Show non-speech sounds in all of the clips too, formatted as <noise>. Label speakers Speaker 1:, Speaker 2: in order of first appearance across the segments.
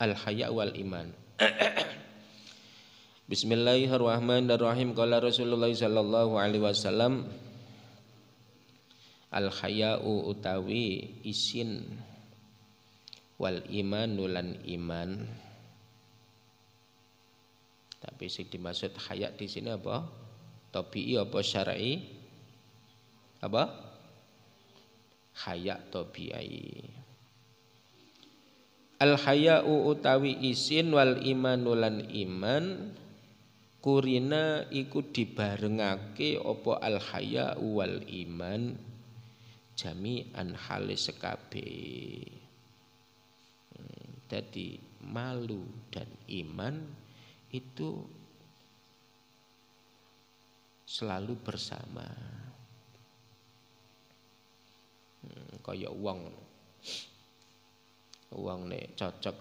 Speaker 1: al-haya wal iman. <clears throat> Bismillahirrahmanirrahim. Qala Rasulullah sallallahu alaihi wasallam al-haya'u utawi isin wal iman nulan iman. Tapi sing dimaksud haya di sini apa? Tabi'i apa syar'i? Apa? Haya tabi'i al haya'u utawi isin wal imanulan iman kurina iku dibarengake opo al haya'u wal iman an hale sekabe jadi hmm, malu dan iman itu selalu bersama hmm, kaya uang Uang nek cocok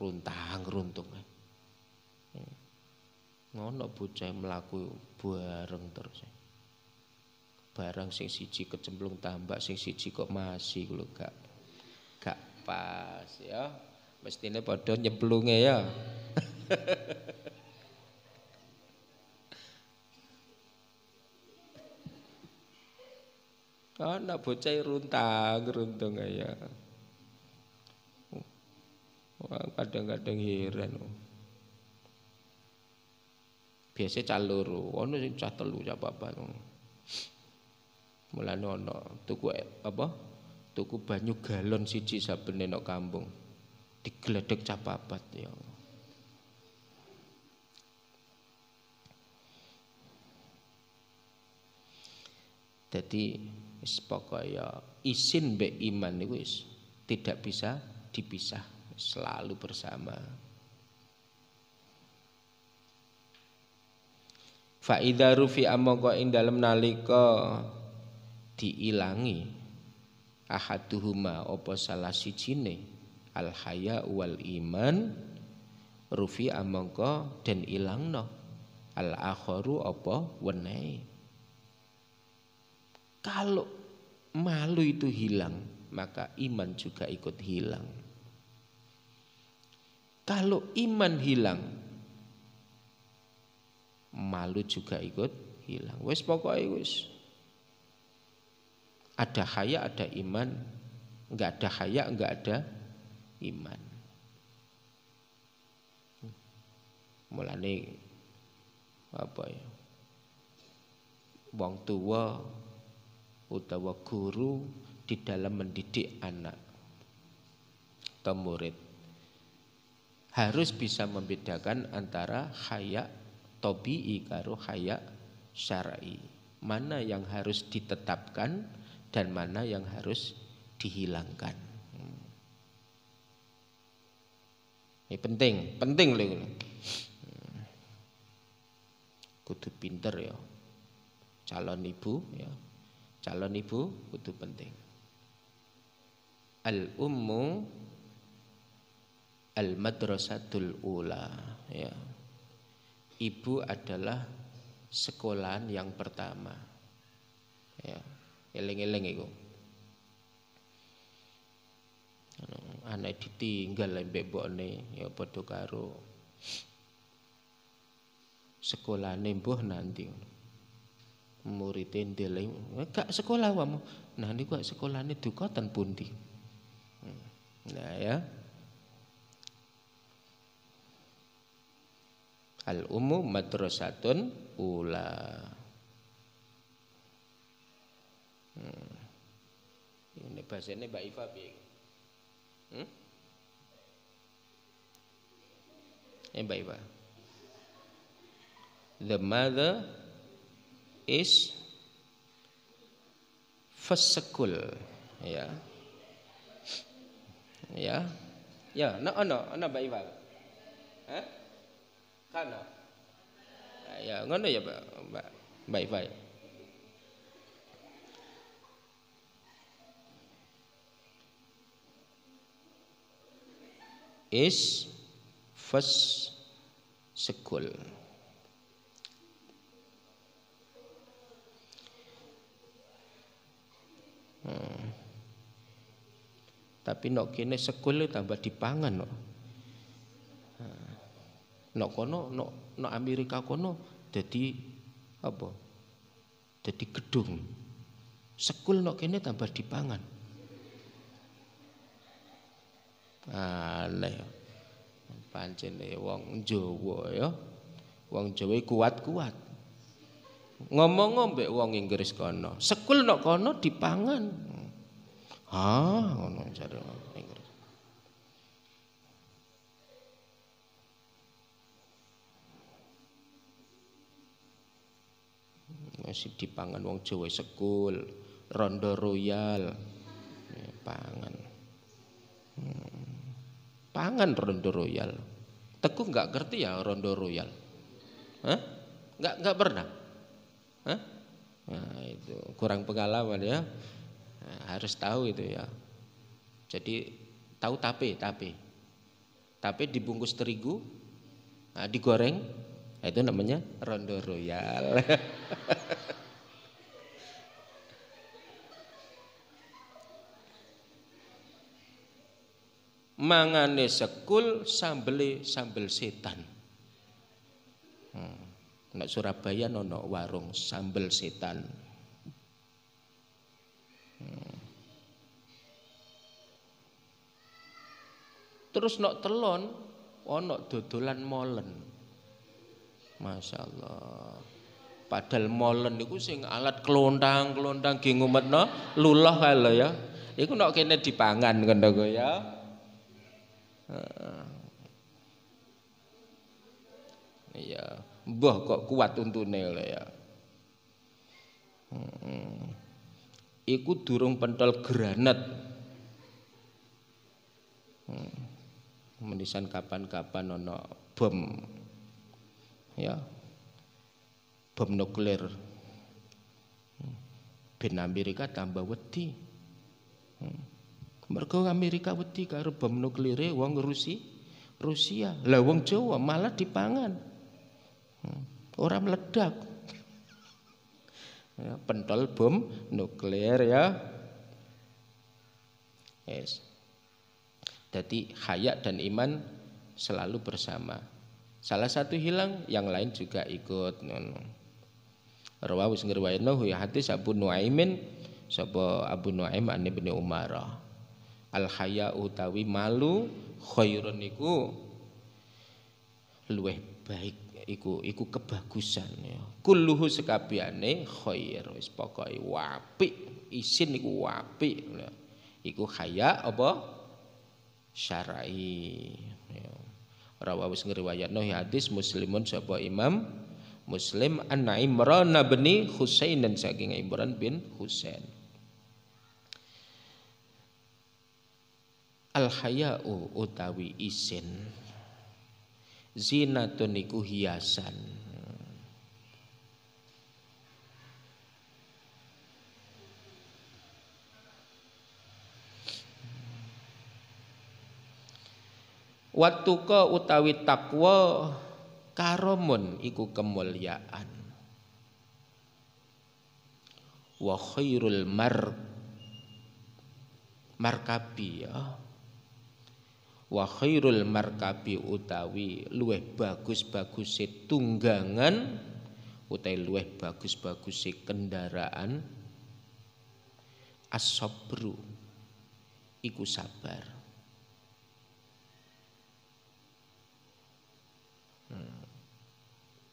Speaker 1: runtang runtung. Ngono bocah melaku bareng terus. Barang sing siji kecemplung tambak sing siji kok masih lho gak gak pas ya. Mestinya pada nyemplungnya ya. <laughs> Ana bocah runtang runtung ya kadang-kadang heran biasa calur ono sing cah telu cah papat mulane ono tuku apa tuku banyu galon siji saben nang kampung digledek cah papat ya Jadi wis ya, isin be iman itu tidak bisa dipisah selalu bersama. Fa'idha rufi amoko ing dalem nalika diilangi ahaduhuma opo salah sijine al haya wal iman rufi amoko dan ilangno al akhoru opo wenai kalau malu itu hilang maka iman juga ikut hilang kalau iman hilang, malu juga ikut hilang. Wes pokoknya wes. Ada haya, ada iman. Enggak ada haya, enggak ada iman. Mulane apa ya? Wong tua utawa guru di dalam mendidik anak atau murid harus bisa membedakan antara haya tobi'i karo haya syar'i. Mana yang harus ditetapkan dan mana yang harus dihilangkan. Ini penting, penting loh. Kudu pinter ya. Calon ibu ya. Calon ibu kudu penting. Al ummu al-madrasatul ula ya. Ibu adalah sekolahan yang pertama. Ya, eling-eling itu Anak ditinggal lembek bone, ya bodoh karo sekolah nembuh nanti. muridin ndeleng, eh, gak sekolah wamu. nanti gua sekolah duka dukotan pundi? Hmm, nah ya. al ummu madrasatun ula hmm. ini bahasanya Mbak Iva hmm? Eh, Mbak Iva the mother is fasekul ya ya ya no no no Mbak Iva Hah? Kana. Nah, ya ngono ya Pak Mbak. Baik-baik. Ya. Is first sekul. Hmm. Tapi nok kene sekul tambah dipangan no. Nokono, kono nok Amerika kono jadi apa jadi gedung sekul nok kene tambah dipangan aneh pancen wong Jawa ya wong Jawa kuat-kuat ngomong ngombe wong Inggris kono sekul nok kono dipangan ah ngono jare Inggris Masih dipangan wong Jawa sekul, rondo royal. Ya, pangan. Hmm. Pangan rondo royal. Teguh nggak ngerti ya rondo royal. Hah? Nggak nggak pernah. Hah? Nah, itu kurang pengalaman ya. Nah, harus tahu itu ya. Jadi tahu tape, tape. Tape dibungkus terigu, nah, digoreng, Nah, itu namanya rondo royal. <laughs> Mangane sekul sambel sambel setan. Hmm. Nek Surabaya nono warung sambel setan. Hmm. Terus nok telon ono dodolan molen. Masya Allah. Padahal molen itu sing alat kelontang-kelontang ge no, lulah kalau ya. Iku nak kene dipangan ngono ya. Iya, mbah kok kuat untuk lho ya. Iku durung pentol granat. Hmm. Menisan kapan-kapan nono bom ya bom nuklir hmm. ben Amerika tambah wedi hmm. mergo Amerika wedi karo bom nuklirnya wong Rusi Rusia lah wong Jawa malah dipangan hmm. orang meledak ya, pentol bom nuklir ya yes. jadi hayat dan iman selalu bersama Salah satu hilang, yang lain juga ikut. Rawahu sing riwayatnahu ya hadis Abu Nuaimin sapa Abu Nuaim an Ibnu Umar. Al haya utawi malu khairun iku luweh baik iku iku kebagusan ya. Kulluhu sekabiane khair wis pokoke apik, isin iku apik. Ya. Iku haya apa syar'i. Ya rawahu sing riwayatno ya hadis muslimun sapa Imam Muslim anna Imran bin Husain dan saking Imran bin Husain Al haya'u utawi isin zinatun iku hiasan Waktu Watuka utawi takwa karomun iku kemuliaan. Wa khairul mar markabi ya. Wa khairul markabi utawi luweh bagus si tunggangan utawi luweh bagus si kendaraan as iku sabar.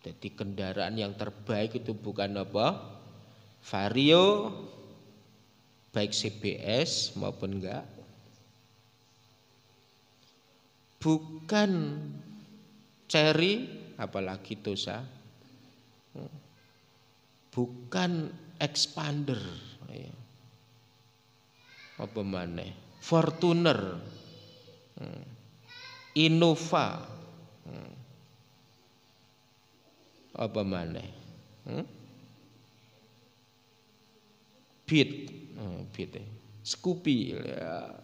Speaker 1: Jadi kendaraan yang terbaik itu bukan apa? Vario baik CBS maupun enggak. Bukan Cherry apalagi Tosa. Bukan Expander. Iya. Apa mana? Fortuner. Hmm. Innova apa mana? hmm? pit hmm, pit eh. skupi ya.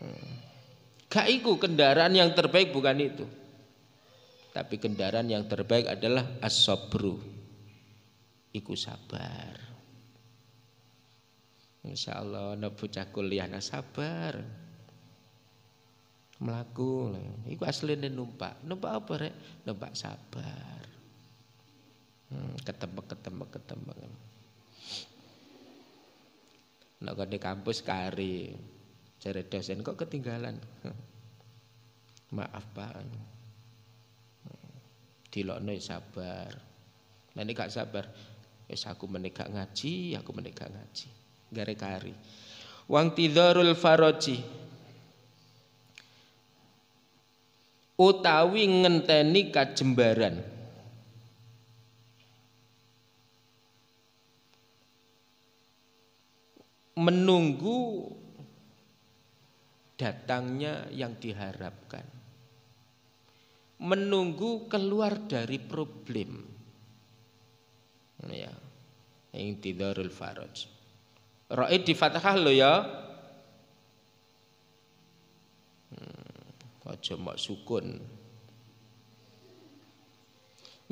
Speaker 1: hmm. kendaraan yang terbaik bukan itu tapi kendaraan yang terbaik adalah asobru iku sabar Insya Allah ana bocah kuliah sabar melaku iku ini numpak numpak apa rek numpak sabar hmm, ketembak ketembak nak ke di kampus kari cari dosen kok ketinggalan <laughs> maaf pak dilokno sabar nanti gak sabar es aku menikah ngaji aku menikah ngaji gare kari wang tidorul faroci. utawi ngenteni kajembaran menunggu datangnya yang diharapkan menunggu keluar dari problem ya tidarul faraj ra'id di fathah lo ya aja mbok sukun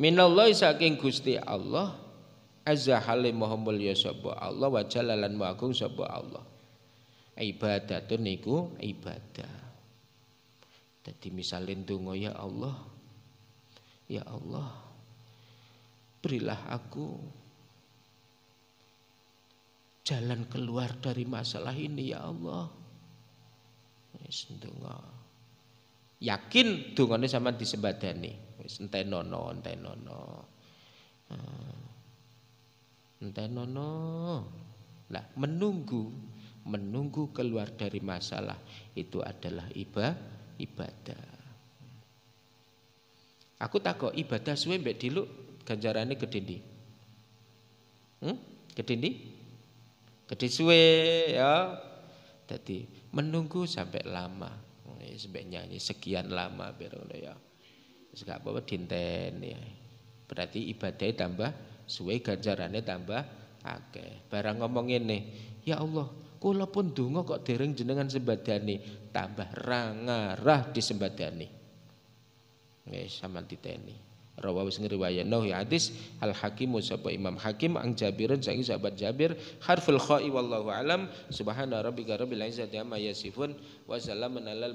Speaker 1: minallahi saking Gusti Allah azza hale maha mulya sapa Allah wa jalalan agung sapa Allah ibadatun niku ibadah jadi misalnya dungo ya Allah Ya Allah Berilah aku Jalan keluar dari masalah ini ya Allah Ini yakin dungane sampean disembadani wis entenono entenono hmm. entenono lah menunggu menunggu keluar dari masalah itu adalah iba, ibadah aku tak kok ibadah suwe mbek diluk ganjarannya gede ndi hmm? gede ndi gede suwe ya jadi menunggu sampai lama sampai nyanyi sekian lama berono ya gak apa dinten ya berarti ibadahnya tambah suwe ganjarannya tambah akeh barang ngomong ini ya Allah kula pun donga kok dereng jenengan sembadani tambah rangarah di disembadani ya sama diteni rawahu sing riwayatno ya hadis al hakim sapa imam hakim ang jabirun saking sahabat jabir harful kha'i wallahu alam subhana rabbika rabbil izzati amma yasifun wa salamun alal